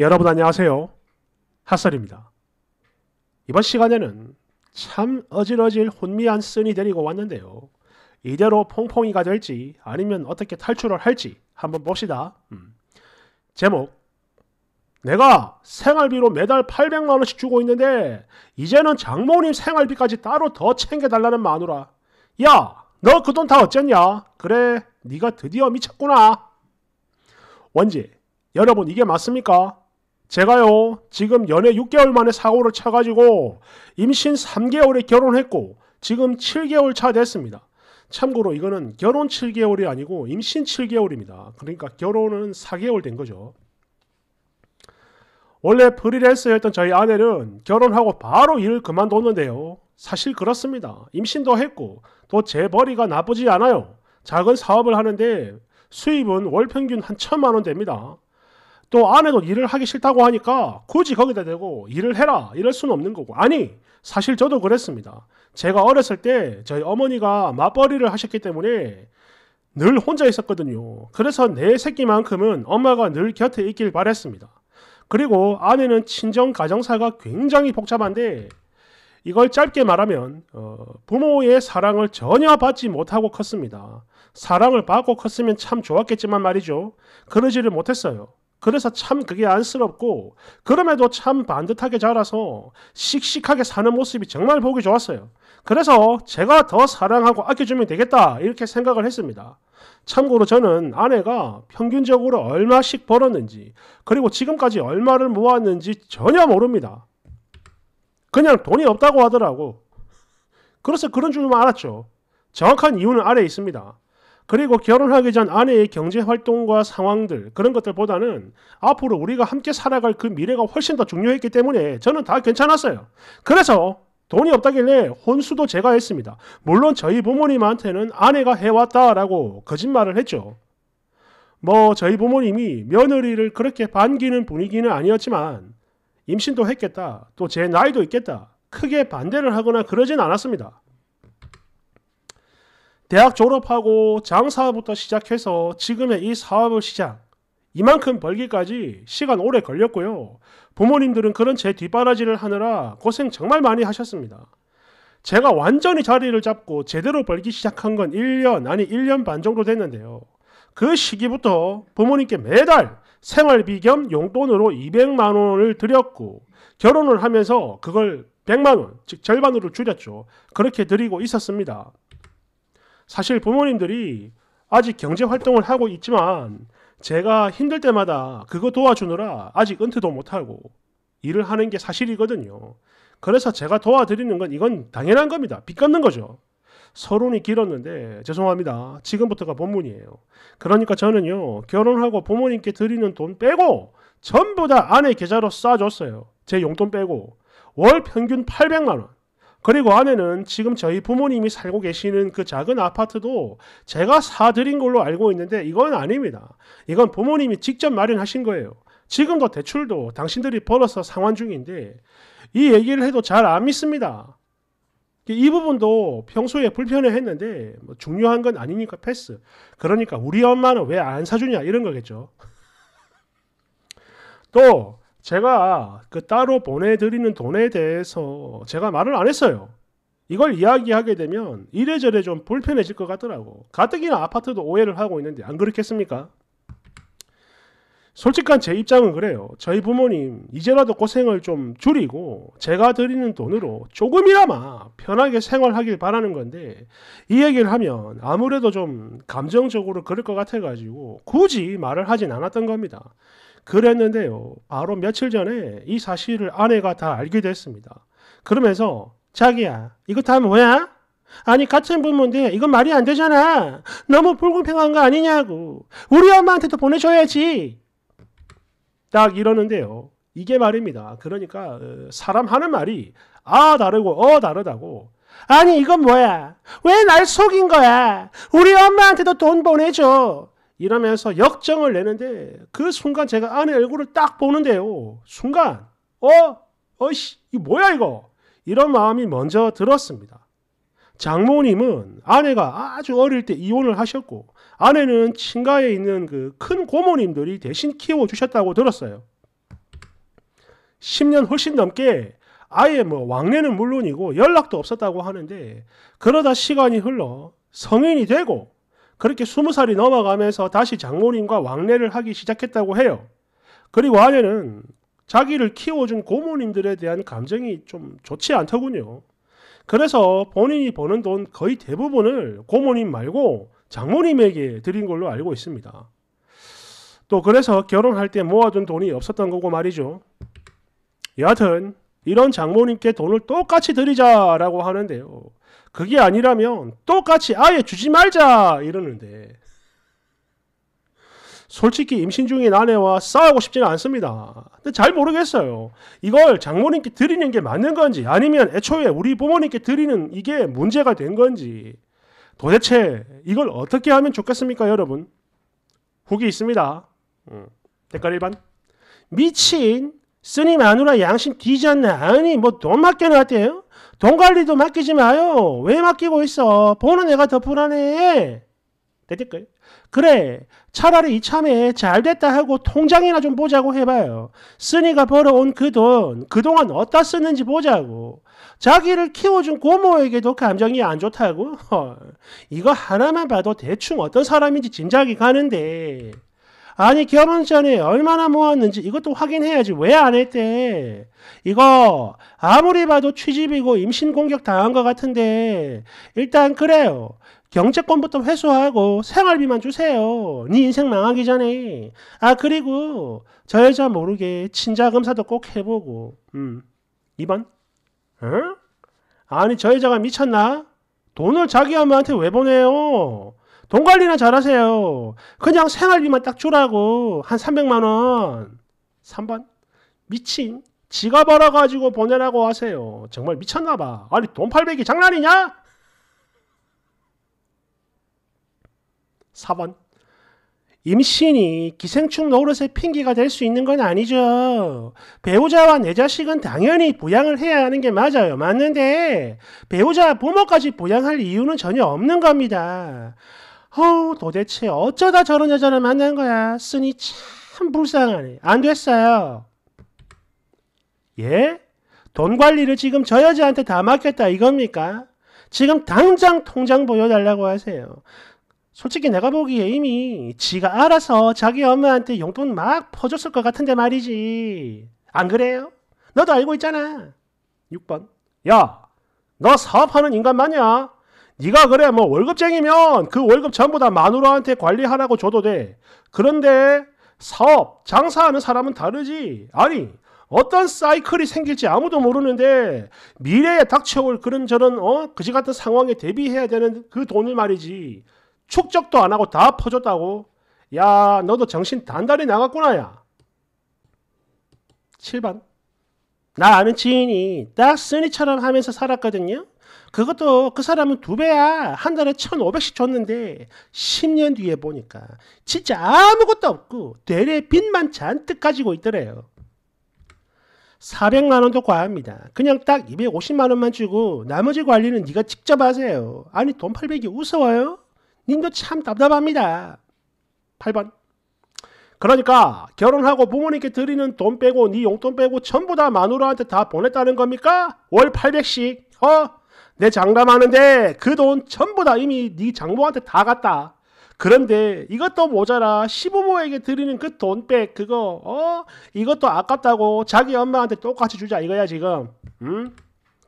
여러분 안녕하세요. 핫설입니다. 이번 시간에는 참 어질어질 혼미한 쓴이 데리고 왔는데요. 이대로 퐁퐁이가 될지 아니면 어떻게 탈출을 할지 한번 봅시다. 음. 제목 내가 생활비로 매달 800만원씩 주고 있는데 이제는 장모님 생활비까지 따로 더 챙겨달라는 마누라 야너 그 돈 다 어쨌냐? 그래 네가 드디어 미쳤구나 원지 여러분 이게 맞습니까? 제가요, 지금 연애 6개월 만에 사고를 쳐가지고 임신 3개월에 결혼했고 지금 7개월 차 됐습니다. 참고로 이거는 결혼 7개월이 아니고 임신 7개월입니다. 그러니까 결혼은 4개월 된 거죠. 원래 프리랜서였던 저희 아내는 결혼하고 바로 일을 그만뒀는데요. 사실 그렇습니다. 임신도 했고 또제벌이가 나쁘지 않아요. 작은 사업을 하는데 수입은 월 평균 한 천만 원 됩니다. 또 아내도 일을 하기 싫다고 하니까 굳이 거기다 대고 일을 해라 이럴 수는 없는 거고 아니 사실 저도 그랬습니다. 제가 어렸을 때 저희 어머니가 맞벌이를 하셨기 때문에 늘 혼자 있었거든요. 그래서 내 새끼만큼은 엄마가 늘 곁에 있길 바랬습니다. 그리고 아내는 친정 가정사가 굉장히 복잡한데 이걸 짧게 말하면 어, 부모의 사랑을 전혀 받지 못하고 컸습니다. 사랑을 받고 컸으면 참 좋았겠지만 말이죠. 그러지를 못했어요. 그래서 참 그게 안쓰럽고 그럼에도 참 반듯하게 자라서 씩씩하게 사는 모습이 정말 보기 좋았어요. 그래서 제가 더 사랑하고 아껴주면 되겠다 이렇게 생각을 했습니다. 참고로 저는 아내가 평균적으로 얼마씩 벌었는지 그리고 지금까지 얼마를 모았는지 전혀 모릅니다. 그냥 돈이 없다고 하더라고. 그래서 그런 줄만 알았죠. 정확한 이유는 아래에 있습니다. 그리고 결혼하기 전 아내의 경제 활동과 상황들 그런 것들보다는 앞으로 우리가 함께 살아갈 그 미래가 훨씬 더 중요했기 때문에 저는 다 괜찮았어요. 그래서 돈이 없다길래 혼수도 제가 했습니다. 물론 저희 부모님한테는 아내가 해왔다라고 거짓말을 했죠. 뭐 저희 부모님이 며느리를 그렇게 반기는 분위기는 아니었지만 임신도 했겠다. 또 제 나이도 있겠다. 크게 반대를 하거나 그러진 않았습니다. 대학 졸업하고 장사부터 시작해서 지금의 이 사업을 시작, 이만큼 벌기까지 시간 오래 걸렸고요. 부모님들은 그런 제 뒷바라지를 하느라 고생 정말 많이 하셨습니다. 제가 완전히 자리를 잡고 제대로 벌기 시작한 건 1년, 아니 1년 반 정도 됐는데요. 그 시기부터 부모님께 매달 생활비 겸 용돈으로 200만 원을 드렸고 결혼을 하면서 그걸 100만 원, 즉 절반으로 줄였죠. 그렇게 드리고 있었습니다. 사실 부모님들이 아직 경제 활동을 하고 있지만 제가 힘들 때마다 그거 도와주느라 아직 은퇴도 못하고 일을 하는 게 사실이거든요. 그래서 제가 도와드리는 건 이건 당연한 겁니다. 빚 갚는 거죠. 서론이 길었는데 죄송합니다. 지금부터가 본문이에요. 그러니까 저는요. 결혼하고 부모님께 드리는 돈 빼고 전부 다 아내 계좌로 쏴줬어요. 제 용돈 빼고 월 평균 800만 원. 그리고 안에는 지금 저희 부모님이 살고 계시는 그 작은 아파트도 제가 사드린 걸로 알고 있는데 이건 아닙니다. 이건 부모님이 직접 마련하신 거예요. 지금도 대출도 당신들이 벌어서 상환 중인데 이 얘기를 해도 잘 안 믿습니다. 이 부분도 평소에 불편해 했는데 뭐 중요한 건 아니니까 패스. 그러니까 우리 엄마는 왜 안 사주냐 이런 거겠죠. 또 제가 그 따로 보내드리는 돈에 대해서 제가 말을 안 했어요. 이걸 이야기하게 되면 이래저래 좀 불편해질 것 같더라고. 가뜩이나 아파트도 오해를 하고 있는데 안 그렇겠습니까? 솔직한 제 입장은 그래요. 저희 부모님 이제라도 고생을 좀 줄이고 제가 드리는 돈으로 조금이라마 편하게 생활하길 바라는 건데 이 얘기를 하면 아무래도 좀 감정적으로 그럴 것 같아가지고 굳이 말을 하진 않았던 겁니다. 그랬는데요. 바로 며칠 전에 이 사실을 아내가 다 알게 됐습니다. 그러면서 자기야, 이거 다 뭐야? 아니 같은 분모인데 이건 말이 안 되잖아. 너무 불공평한 거 아니냐고. 우리 엄마한테도 보내줘야지. 딱 이러는데요. 이게 말입니다. 그러니까 어, 사람 하는 말이 아 다르고 어 다르다고. 아니 이건 뭐야? 왜 날 속인 거야? 우리 엄마한테도 돈 보내줘. 이러면서 역정을 내는데 그 순간 제가 아내 얼굴을 딱 보는데요. 순간 어? 어이씨 이거 뭐야 이거? 이런 마음이 먼저 들었습니다. 장모님은 아내가 아주 어릴 때 이혼을 하셨고 아내는 친가에 있는 그 큰 고모님들이 대신 키워주셨다고 들었어요. 10년 훨씬 넘게 아예 뭐 왕래는 물론이고 연락도 없었다고 하는데 그러다 시간이 흘러 성인이 되고 그렇게 스무 살이 넘어가면서 다시 장모님과 왕래를 하기 시작했다고 해요. 그리고 아내는 자기를 키워준 고모님들에 대한 감정이 좀 좋지 않더군요. 그래서 본인이 버는 돈 거의 대부분을 고모님 말고 장모님에게 드린 걸로 알고 있습니다. 또 그래서 결혼할 때 모아둔 돈이 없었던 거고 말이죠. 여하튼 이런 장모님께 돈을 똑같이 드리자라고 하는데요. 그게 아니라면 똑같이 아예 주지 말자 이러는데 솔직히 임신 중인 아내와 싸우고 싶지는 않습니다. 근데 잘 모르겠어요. 이걸 장모님께 드리는 게 맞는 건지 아니면 애초에 우리 부모님께 드리는 이게 문제가 된 건지 도대체 이걸 어떻게 하면 좋겠습니까, 여러분? 후기 있습니다. 음. 댓글 1번. 미친! 쓰니 마누라 양심 뒤졌나? 아니, 뭐 돈 맡겨놨대요? 돈 관리 도 맡기지 마요. 왜 맡기고 있어? 보는 애가 더 불안해. 됐을까요? 그래 차라리 이참에 잘됐다 하고 통장이나 좀 보자고 해봐요. 쓰니가 벌어온 그 돈 그동안 어디다 쓰는지 보자고. 자기를 키워준 고모에게도 감정이 안 좋다고. 헐, 이거 하나만 봐도 대충 어떤 사람인지 짐작이 가는데 아니 결혼 전에 얼마나 모았는지 이것도 확인해야지 왜 안 했대 이거 아무리 봐도 취집이고 임신 공격 당한 것 같은데 일단 그래요 경제권부터 회수하고 생활비만 주세요 네 인생 망하기 전에 아 그리고 저 여자 모르게 친자 검사도 꼭 해보고 음 2번 응? 어? 아니 저 여자가 미쳤나? 돈을 자기 엄마한테 왜 보내요? 돈 관리나 잘하세요. 그냥 생활비만 딱 주라고 한 300만 원. 3번 미친 지가 벌어가지고 보내라고 하세요. 정말 미쳤나봐. 아니 돈 800이 장난이냐? 4번 임신이 기생충 노릇의 핑계가 될 수 있는 건 아니죠. 배우자와 내 자식은 당연히 부양을 해야 하는 게 맞아요. 맞는데 배우자 부모까지 부양할 이유는 전혀 없는 겁니다. 어우 도대체 어쩌다 저런 여자를 만난 거야. 쓰니 참 불쌍하네. 안 됐어요. 예? 돈 관리를 지금 저 여자한테 다 맡겼다 이겁니까? 지금 당장 통장 보여달라고 하세요. 솔직히 내가 보기에 이미 지가 알아서 자기 엄마한테 용돈 막 퍼줬을 것 같은데 말이지. 안 그래요? 너도 알고 있잖아. 6번. 야, 너 사업하는 인간 맞냐? 네가 그래 뭐 월급쟁이면 그 월급 전부 다 마누라한테 관리하라고 줘도 돼. 그런데 사업, 장사하는 사람은 다르지. 아니 어떤 사이클이 생길지 아무도 모르는데 미래에 닥쳐올 그런 저런 어 그지 같은 상황에 대비해야 되는 그 돈을 말이지 축적도 안 하고 다 퍼줬다고 야 너도 정신 단단히 나갔구나 야 7번 나 아는 지인이 딱 쓰니처럼 하면서 살았거든요 그것도 그 사람은 두 배야. 한 달에 1,500씩 줬는데 10년 뒤에 보니까 진짜 아무것도 없고 대래 빚만 잔뜩 가지고 있더래요. 400만 원도 과합니다. 그냥 딱 250만 원만 주고 나머지 관리는 네가 직접 하세요. 아니 돈 800이 우스워요? 님도 참 답답합니다. 8번 그러니까 결혼하고 부모님께 드리는 돈 빼고 네 용돈 빼고 전부 다 마누라한테 다 보냈다는 겁니까? 월 800씩 어? 내 장담하는데 그 돈 전부 다 이미 네 장모한테 다 갔다. 그런데 이것도 모자라 시부모에게 드리는 그 돈백 그거 어 이것도 아깝다고 자기 엄마한테 똑같이 주자 이거야 지금 응?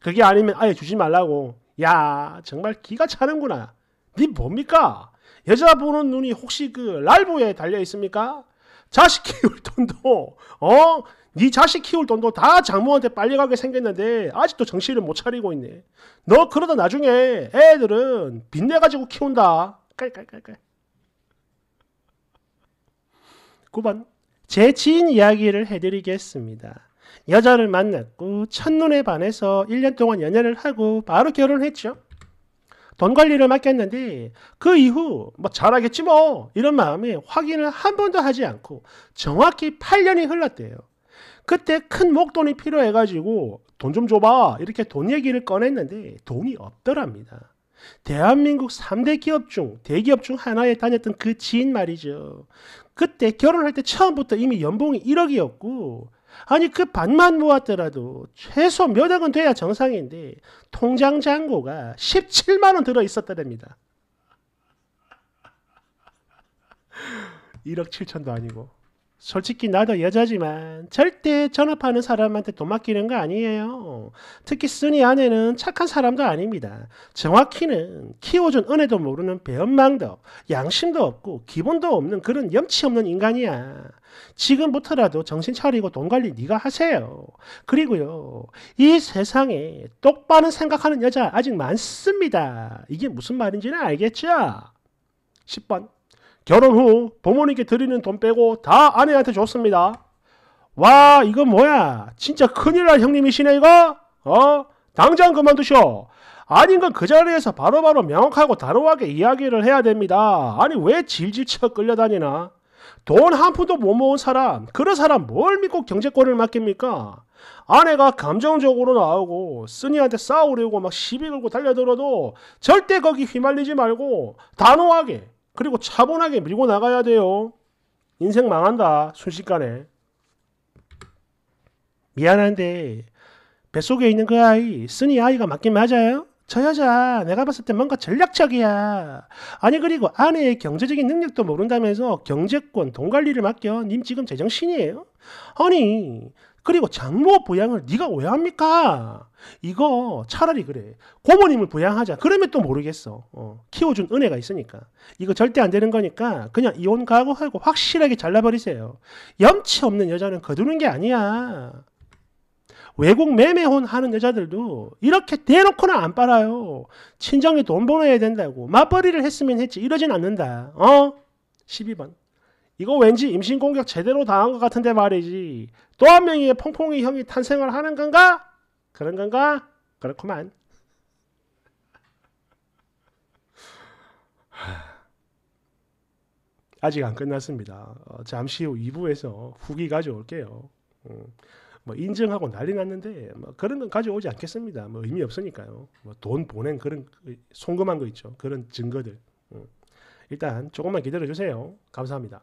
그게 아니면 아예 주지 말라고 야 정말 기가 차는구나 니 뭡니까 여자 보는 눈이 혹시 그 랄부에 달려 있습니까 자식 키울 돈도 어네 자식 키울 돈도 다 장모한테 빨려가게 생겼는데 아직도 정신을 못 차리고 있네. 너 그러다 나중에 애들은 빚내가지고 키운다. 깔깔깔깔. 9번 제 지인 이야기를 해드리겠습니다. 여자를 만났고 첫눈에 반해서 1년 동안 연애를 하고 바로 결혼했죠. 돈 관리를 맡겼는데 그 이후 뭐 잘하겠지 뭐 이런 마음에 확인을 한 번도 하지 않고 정확히 8년이 흘렀대요. 그때 큰 목돈이 필요해가지고 돈 좀 줘봐 이렇게 돈 얘기를 꺼냈는데 돈이 없더랍니다. 대한민국 3대 기업 중 대기업 중 하나에 다녔던 그 지인 말이죠. 그때 결혼할 때 처음부터 이미 연봉이 1억이었고 아니 그 반만 모았더라도 최소 몇 억은 돼야 정상인데 통장 잔고가 17만 원 들어 있었다랍니다 1억 7천도 아니고 솔직히 나도 여자지만 절대 전업하는 사람한테 돈 맡기는 거 아니에요. 특히 쓰니 아내는 착한 사람도 아닙니다. 정확히는 키워준 은혜도 모르는 배엄망도 양심도 없고 기본도 없는 그런 염치 없는 인간이야. 지금부터라도 정신 차리고 돈 관리 네가 하세요. 그리고요. 이 세상에 똑바른 생각하는 여자 아직 많습니다. 이게 무슨 말인지는 알겠죠? 10번. 결혼 후 부모님께 드리는 돈 빼고 다 아내한테 줬습니다. 와 이거 뭐야 진짜 큰일 날 형님이시네 이거 어 당장 그만두셔 아닌 건 그 자리에서 바로바로 바로 명확하고 단호하게 이야기를 해야 됩니다 아니 왜 질질쳐 끌려다니나 돈 한 푼도 못 모은 사람 그런 사람 뭘 믿고 경제권을 맡깁니까 아내가 감정적으로 나오고 쓰니한테 싸우려고 막 시비 걸고 달려들어도 절대 거기 휘말리지 말고 단호하게 그리고 차분하게 밀고 나가야 돼요. 인생 망한다. 순식간에. 미안한데 뱃속에 있는 그 아이 쓰니 아이가 맞긴 맞아요? 저 여자 내가 봤을 때 뭔가 전략적이야. 아니 그리고 아내의 경제적인 능력도 모른다면서 경제권 돈 관리를 맡겨 님 지금 제정신이에요? 아니 그리고 장모 부양을 네가 왜 합니까? 이거 차라리 그래. 고모님을 부양하자. 그러면 또 모르겠어. 어, 키워준 은혜가 있으니까. 이거 절대 안 되는 거니까 그냥 이혼 각오하고 확실하게 잘라버리세요. 염치 없는 여자는 거두는 게 아니야. 외국 매매혼 하는 여자들도 이렇게 대놓고는 안 빨아요. 친정에 돈 보내야 된다고. 맞벌이를 했으면 했지. 이러진 않는다. 어? 12번. 이거 왠지 임신 공격 제대로 당한 것 같은데 말이지. 또 한 명의 퐁퐁이 형이 탄생을 하는 건가? 그런 건가? 그렇구만. 아직 안 끝났습니다. 어, 잠시 후 2부에서 후기 가져올게요. 음, 뭐 인증하고 난리 났는데 뭐 그런 건 가져오지 않겠습니다. 뭐 의미 없으니까요. 뭐 돈 보낸 그런 그 송금한 거 있죠. 그런 증거들. 음. 일단 조금만 기다려 주세요. 감사합니다.